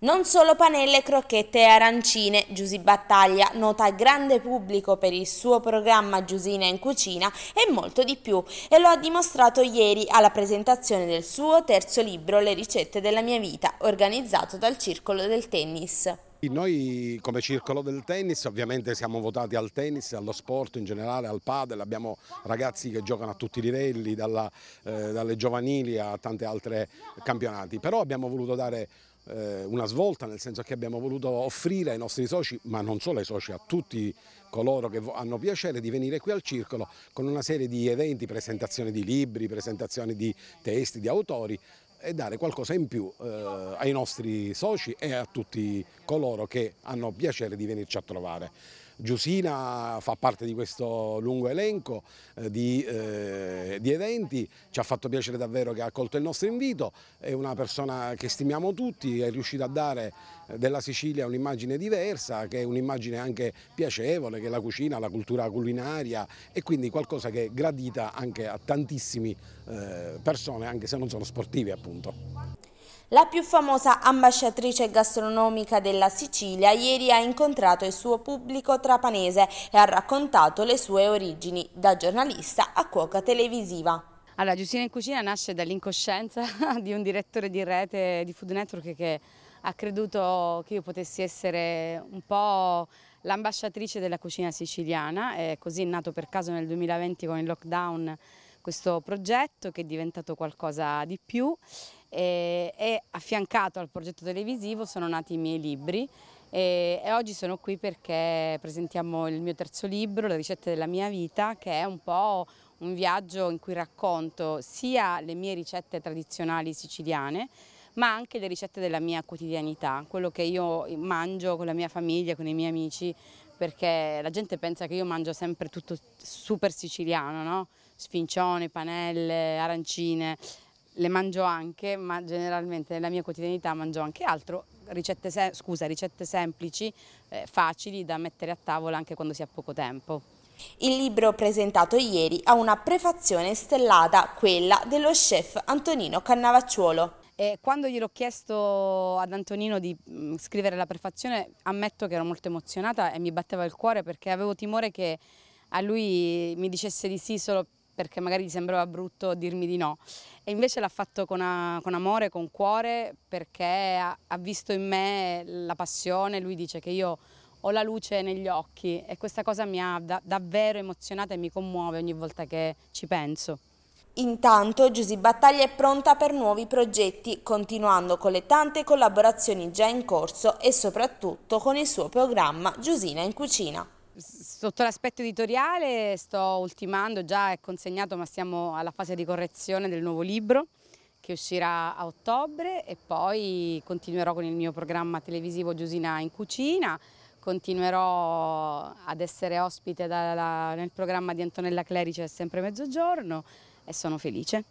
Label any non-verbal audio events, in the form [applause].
Non solo panelle, crocchette e arancine, Giusy Battaglia nota grande pubblico per il suo programma Giusina in cucina e molto di più e lo ha dimostrato ieri alla presentazione del suo terzo libro Le ricette della mia vita, organizzato dal Circolo del Tennis. Noi come circolo del tennis ovviamente siamo votati al tennis, allo sport in generale, al padel, abbiamo ragazzi che giocano a tutti i livelli, dalla, eh, dalle giovanili a tante altre campionati, però abbiamo voluto dare eh, una svolta, nel senso che abbiamo voluto offrire ai nostri soci, ma non solo ai soci, a tutti coloro che hanno piacere di venire qui al circolo con una serie di eventi, presentazioni di libri, presentazioni di testi, di autori e dare qualcosa in più eh, ai nostri soci e a tutti coloro che hanno piacere di venirci a trovare. Giusina fa parte di questo lungo elenco eh, di, eh, di, eventi, ci ha fatto piacere davvero che ha accolto il nostro invito, è una persona che stimiamo tutti, è riuscita a dare eh, della Sicilia un'immagine diversa, che è un'immagine anche piacevole, che è la cucina, la cultura culinaria e quindi qualcosa che è gradita anche a tantissime eh, persone, anche se non sono sportive appunto. La più famosa ambasciatrice gastronomica della Sicilia ieri ha incontrato il suo pubblico trapanese e ha raccontato le sue origini, da giornalista a cuoca televisiva. Allora, Giustina in Cucina nasce dall'incoscienza [laughs] di un direttore di rete di Food Network che ha creduto che io potessi essere un po' l'ambasciatrice della cucina siciliana e così è nato per caso nel 2020 con il lockdown questo progetto che è diventato qualcosa di più e, e affiancato al progetto televisivo sono nati i miei libri e, e, oggi sono qui perché presentiamo il mio terzo libro, La ricetta della mia vita, che è un po' un viaggio in cui racconto sia le mie ricette tradizionali siciliane, ma anche le ricette della mia quotidianità, quello che io mangio con la mia famiglia, con i miei amici, perché la gente pensa che io mangio sempre tutto super siciliano, no? sfincione, panelle, arancine, le mangio anche, ma generalmente nella mia quotidianità mangio anche altro, ricette, sem scusa, ricette semplici, eh, facili da mettere a tavola anche quando si ha poco tempo. Il libro presentato ieri ha una prefazione stellata, quella dello chef Antonino Cannavacciuolo. E quando gliel'ho chiesto ad Antonino di mm, scrivere la prefazione, ammetto che ero molto emozionata e mi batteva il cuore perché avevo timore che a lui mi dicesse di sì solo perché magari gli sembrava brutto dirmi di no. E invece l'ha fatto con, a, con amore, con cuore, perché ha, ha visto in me la passione, lui dice che io ho la luce negli occhi e questa cosa mi ha da davvero emozionata e mi commuove ogni volta che ci penso. Intanto Giusy Battaglia è pronta per nuovi progetti, continuando con le tante collaborazioni già in corso e soprattutto con il suo programma Giusina in cucina. Sotto l'aspetto editoriale sto ultimando, già è consegnato ma siamo alla fase di correzione del nuovo libro che uscirà a ottobre e poi continuerò con il mio programma televisivo Giusina in cucina, continuerò ad essere ospite da, nel programma di Antonella Clerice sempre mezzogiorno e sono felice.